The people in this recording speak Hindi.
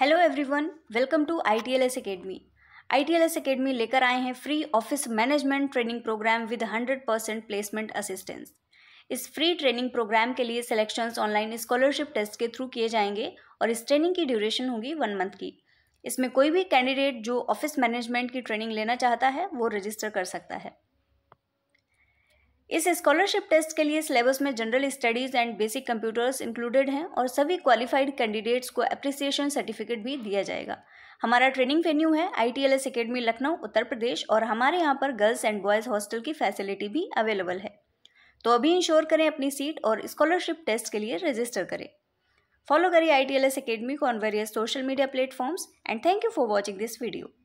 hello everyone welcome to I T L S academy I T L S लेकर आए हैं free office management training program with hundred percent placement assistance इस फ्री ट्रेनिंग प्रोग्राम के लिए सिलेक्शंस ऑनलाइन स्कॉलरशिप टेस्ट के थ्रू किए जाएंगे और इस ट्रेनिंग की ड्यूरेशन होगी वन मंथ की इसमें कोई भी कैंडिडेट जो ऑफिस मैनेजमेंट की ट्रेनिंग लेना चाहता है वो रजिस्टर कर सकता है इस स्कॉलरशिप टेस्ट के लिए सिलेबस में general studies and basic computers included हैं और सभी क्वालिफाइड कैंडिडेट्स को अप्रिसिएशन सर्टिफिकेट भी दिया जाएगा हमारा ट्रेनिंग वेन्यू है I T L S academy Lucknow Uttar Pradesh और हमारे यहाँ पर गर्ल्स एंड बॉयज़ हॉस्टल की फैसिलिटी भी अवेलेबल है तो अभी इंश्योर करें अपनी सीट और स्कॉलरशिप टेस्ट के लिए रजिस्टर करें फॉलो करें I T L S academy को on various social media platforms and thank you for watching this video